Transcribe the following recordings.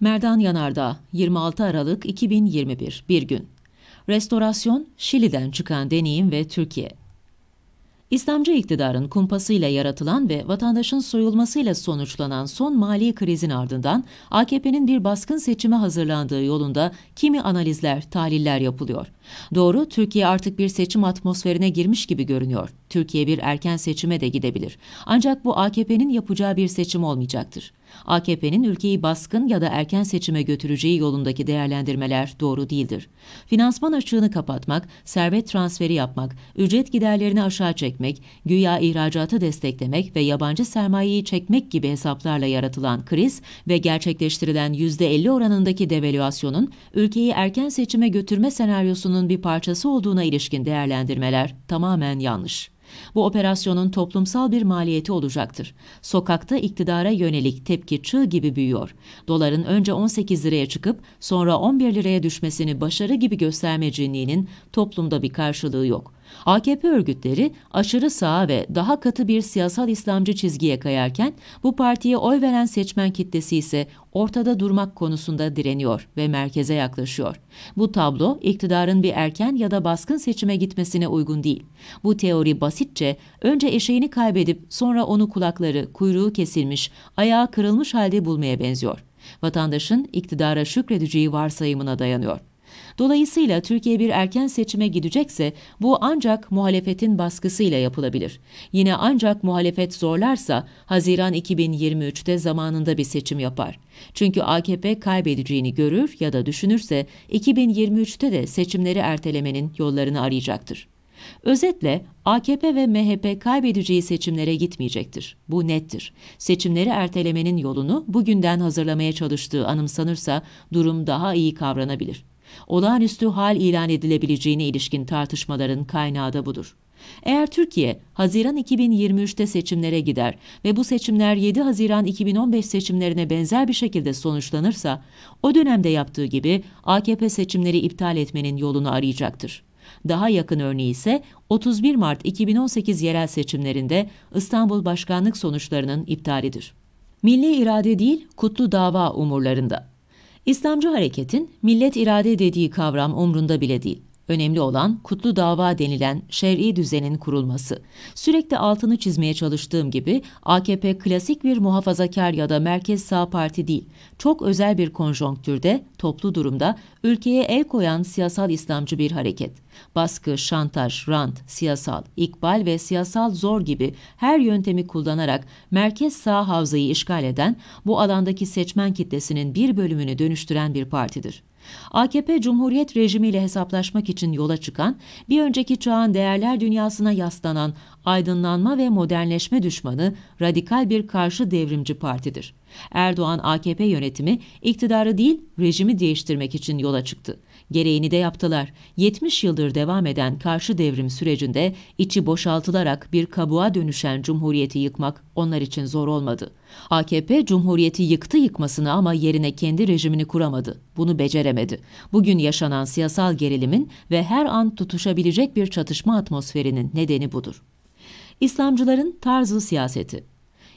Merdan Yanardağ, 26 Aralık 2021, bir gün. Restorasyon, Şili'den çıkan deneyim ve Türkiye. İslamcı iktidarın kumpasıyla yaratılan ve vatandaşın soyulmasıyla sonuçlanan son mali krizin ardından AKP'nin bir baskın seçime hazırlandığı yolunda kimi analizler, tahliller yapılıyor. Doğru, Türkiye artık bir seçim atmosferine girmiş gibi görünüyor. Türkiye bir erken seçime de gidebilir. Ancak bu AKP'nin yapacağı bir seçim olmayacaktır. AKP'nin ülkeyi baskın ya da erken seçime götüreceği yolundaki değerlendirmeler doğru değildir. Finansman açığını kapatmak, servet transferi yapmak, ücret giderlerini aşağı çekmek, güya ihracatı desteklemek ve yabancı sermayeyi çekmek gibi hesaplarla yaratılan kriz ve gerçekleştirilen %50 oranındaki devalüasyonun ülkeyi erken seçime götürme senaryosunun bir parçası olduğuna ilişkin değerlendirmeler tamamen yanlış. Bu operasyonun toplumsal bir maliyeti olacaktır. Sokakta iktidara yönelik tepki çığ gibi büyüyor. Doların önce 18 liraya çıkıp sonra 11 liraya düşmesini başarı gibi gösterme cinliğinin toplumda bir karşılığı yok. AKP örgütleri aşırı sağa ve daha katı bir siyasal İslamcı çizgiye kayarken bu partiye oy veren seçmen kitlesi ise ortada durmak konusunda direniyor ve merkeze yaklaşıyor. Bu tablo iktidarın bir erken ya da baskın seçime gitmesine uygun değil. Bu teori basitçe önce eşeğini kaybedip sonra onu kulakları, kuyruğu kesilmiş, ayağı kırılmış halde bulmaya benziyor. Vatandaşın iktidara şükredeceği varsayımına dayanıyor. Dolayısıyla Türkiye bir erken seçime gidecekse bu ancak muhalefetin baskısıyla yapılabilir. Yine ancak muhalefet zorlarsa Haziran 2023'te zamanında bir seçim yapar. Çünkü AKP kaybedeceğini görür ya da düşünürse 2023'te de seçimleri ertelemenin yollarını arayacaktır. Özetle AKP ve MHP kaybedeceği seçimlere gitmeyecektir. Bu nettir. Seçimleri ertelemenin yolunu bugünden hazırlamaya çalıştığı anımsanırsa durum daha iyi kavranabilir olağanüstü hal ilan edilebileceğine ilişkin tartışmaların kaynağı da budur. Eğer Türkiye Haziran 2023'te seçimlere gider ve bu seçimler 7 Haziran 2015 seçimlerine benzer bir şekilde sonuçlanırsa o dönemde yaptığı gibi AKP seçimleri iptal etmenin yolunu arayacaktır. Daha yakın örneği ise 31 Mart 2018 yerel seçimlerinde İstanbul başkanlık sonuçlarının iptalidir. Milli irade değil, kutlu dava umurlarında. İslamcı hareketin millet irade dediği kavram umrunda bile değil. Önemli olan kutlu dava denilen şer'i düzenin kurulması. Sürekli altını çizmeye çalıştığım gibi AKP klasik bir muhafazakar ya da merkez sağ parti değil. Çok özel bir konjonktürde, toplu durumda ülkeye el koyan siyasal İslamcı bir hareket. Baskı, şantaj, rant, siyasal, ikbal ve siyasal zor gibi her yöntemi kullanarak merkez sağ havzayı işgal eden, bu alandaki seçmen kitlesinin bir bölümünü dönüştüren bir partidir. AKP Cumhuriyet rejimiyle hesaplaşmak için yola çıkan, bir önceki çağın değerler dünyasına yaslanan aydınlanma ve modernleşme düşmanı radikal bir karşı devrimci partidir. Erdoğan AKP yönetimi iktidarı değil rejimi değiştirmek için yola çıktı. Gereğini de yaptılar. 70 yıldır devam eden karşı devrim sürecinde içi boşaltılarak bir kabuğa dönüşen cumhuriyeti yıkmak onlar için zor olmadı. AKP cumhuriyeti yıktı yıkmasını ama yerine kendi rejimini kuramadı. Bunu beceremedi. Bugün yaşanan siyasal gerilimin ve her an tutuşabilecek bir çatışma atmosferinin nedeni budur. İslamcıların tarzı siyaseti.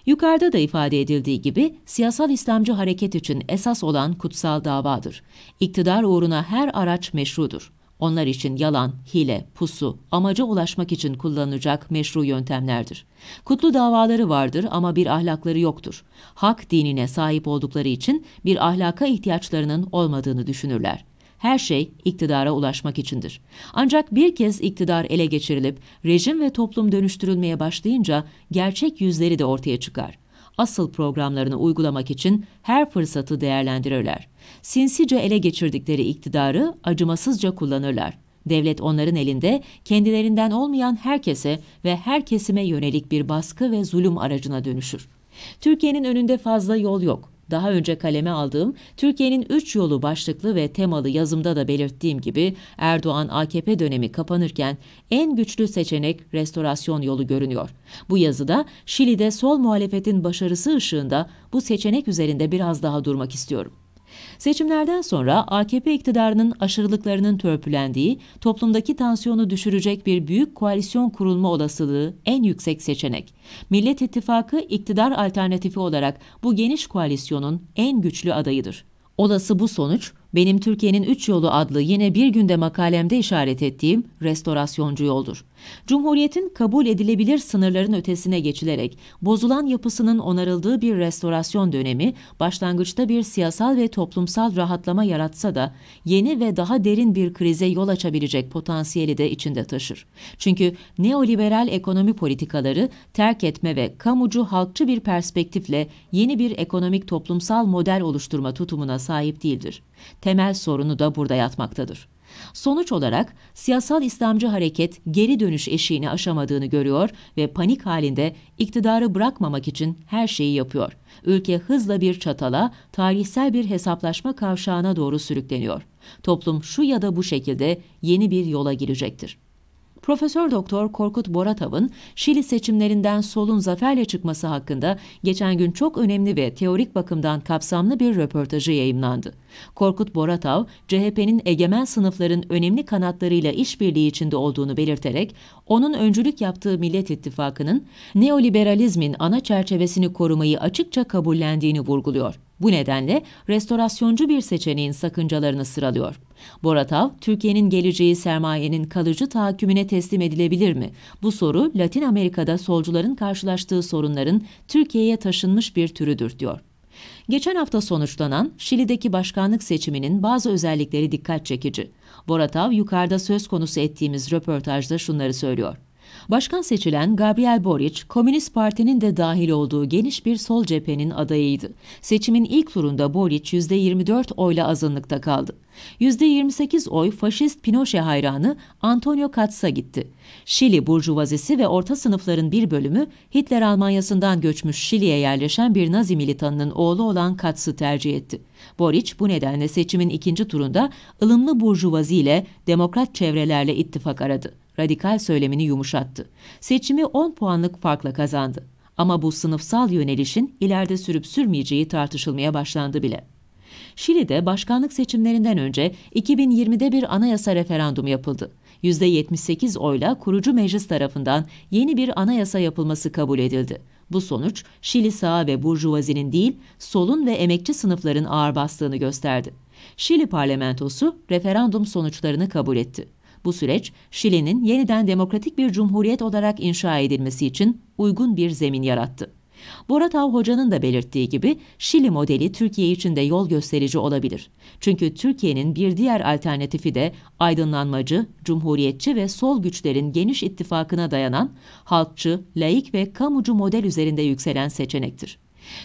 Yukarıda da ifade edildiği gibi siyasal İslamcı hareket için esas olan kutsal davadır. İktidar uğruna her araç meşrudur. Onlar için yalan, hile, pusu, amaca ulaşmak için kullanılacak meşru yöntemlerdir. Kutlu davaları vardır ama bir ahlakları yoktur. Hak dinine sahip oldukları için bir ahlaka ihtiyaçlarının olmadığını düşünürler. Her şey iktidara ulaşmak içindir. Ancak bir kez iktidar ele geçirilip rejim ve toplum dönüştürülmeye başlayınca gerçek yüzleri de ortaya çıkar. Asıl programlarını uygulamak için her fırsatı değerlendirirler. Sinsice ele geçirdikleri iktidarı acımasızca kullanırlar. Devlet onların elinde kendilerinden olmayan herkese ve her kesime yönelik bir baskı ve zulüm aracına dönüşür. Türkiye'nin önünde fazla yol yok daha önce kaleme aldığım Türkiye'nin Üç Yolu başlıklı ve temalı yazımda da belirttiğim gibi Erdoğan AKP dönemi kapanırken en güçlü seçenek restorasyon yolu görünüyor. Bu yazıda Şili'de sol muhalefetin başarısı ışığında bu seçenek üzerinde biraz daha durmak istiyorum. Seçimlerden sonra AKP iktidarının aşırılıklarının törpülendiği, toplumdaki tansiyonu düşürecek bir büyük koalisyon kurulma olasılığı en yüksek seçenek. Millet İttifakı iktidar alternatifi olarak bu geniş koalisyonun en güçlü adayıdır. Olası bu sonuç, benim Türkiye'nin Üç Yolu adlı yine bir günde makalemde işaret ettiğim restorasyoncu yoldur. Cumhuriyetin kabul edilebilir sınırların ötesine geçilerek bozulan yapısının onarıldığı bir restorasyon dönemi başlangıçta bir siyasal ve toplumsal rahatlama yaratsa da yeni ve daha derin bir krize yol açabilecek potansiyeli de içinde taşır. Çünkü neoliberal ekonomi politikaları terk etme ve kamucu halkçı bir perspektifle yeni bir ekonomik toplumsal model oluşturma tutumuna sahip değildir. Temel sorunu da burada yatmaktadır. Sonuç olarak siyasal İslamcı hareket geri dönüş eşiğini aşamadığını görüyor ve panik halinde iktidarı bırakmamak için her şeyi yapıyor. Ülke hızla bir çatala, tarihsel bir hesaplaşma kavşağına doğru sürükleniyor. Toplum şu ya da bu şekilde yeni bir yola girecektir. Profesör Doktor Korkut Boratav'ın Şili seçimlerinden solun zaferle çıkması hakkında geçen gün çok önemli ve teorik bakımdan kapsamlı bir röportajı yayımlandı. Korkut Boratav, CHP'nin egemen sınıfların önemli kanatlarıyla işbirliği içinde olduğunu belirterek, onun öncülük yaptığı Millet İttifakı'nın neoliberalizmin ana çerçevesini korumayı açıkça kabullendiğini vurguluyor. Bu nedenle restorasyoncu bir seçeneğin sakıncalarını sıralıyor. Boratav, Türkiye'nin geleceği sermayenin kalıcı tahakkümüne teslim edilebilir mi? Bu soru Latin Amerika'da solcuların karşılaştığı sorunların Türkiye'ye taşınmış bir türüdür diyor. Geçen hafta sonuçlanan Şili'deki başkanlık seçiminin bazı özellikleri dikkat çekici. Boratav yukarıda söz konusu ettiğimiz röportajda şunları söylüyor. Başkan seçilen Gabriel Boric, Komünist Parti'nin de dahil olduğu geniş bir sol cephenin adayıydı. Seçimin ilk turunda Boric %24 oyla azınlıkta kaldı. %28 oy faşist Pinochet hayranı Antonio Katz'a gitti. Şili burjuvazisi ve orta sınıfların bir bölümü Hitler Almanyası'ndan göçmüş Şili'ye yerleşen bir Nazi militanının oğlu olan Katz'ı tercih etti. Boric bu nedenle seçimin ikinci turunda ılımlı burjuvazi ile demokrat çevrelerle ittifak aradı radikal söylemini yumuşattı. Seçimi 10 puanlık farkla kazandı. Ama bu sınıfsal yönelişin ileride sürüp sürmeyeceği tartışılmaya başlandı bile. Şili'de başkanlık seçimlerinden önce 2020'de bir anayasa referandumu yapıldı. %78 oyla kurucu meclis tarafından yeni bir anayasa yapılması kabul edildi. Bu sonuç Şili sağı ve burjuvazinin değil, solun ve emekçi sınıfların ağır bastığını gösterdi. Şili parlamentosu referandum sonuçlarını kabul etti. Bu süreç Şili'nin yeniden demokratik bir cumhuriyet olarak inşa edilmesi için uygun bir zemin yarattı. Boratav Hoca'nın da belirttiği gibi Şili modeli Türkiye için de yol gösterici olabilir. Çünkü Türkiye'nin bir diğer alternatifi de aydınlanmacı, cumhuriyetçi ve sol güçlerin geniş ittifakına dayanan halkçı, laik ve kamucu model üzerinde yükselen seçenektir.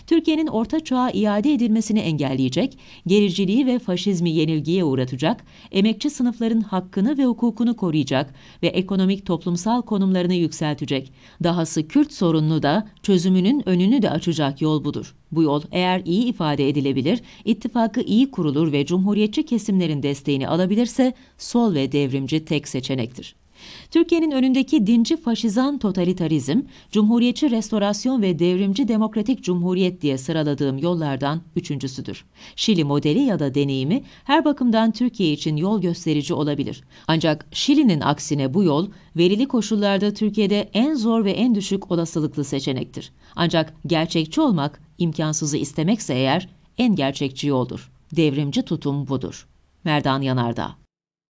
Türkiye'nin orta çağa iade edilmesini engelleyecek, gericiliği ve faşizmi yenilgiye uğratacak, emekçi sınıfların hakkını ve hukukunu koruyacak ve ekonomik toplumsal konumlarını yükseltecek. Dahası Kürt sorununu da çözümünün önünü de açacak yol budur. Bu yol eğer iyi ifade edilebilir, ittifakı iyi kurulur ve cumhuriyetçi kesimlerin desteğini alabilirse sol ve devrimci tek seçenektir. Türkiye'nin önündeki dinci faşizan totalitarizm, cumhuriyetçi restorasyon ve devrimci demokratik cumhuriyet diye sıraladığım yollardan üçüncüsüdür. Şili modeli ya da deneyimi her bakımdan Türkiye için yol gösterici olabilir. Ancak Şili'nin aksine bu yol, verili koşullarda Türkiye'de en zor ve en düşük olasılıklı seçenektir. Ancak gerçekçi olmak, imkansızı istemekse eğer, en gerçekçi yoldur. Devrimci tutum budur. Merdan Yanardağ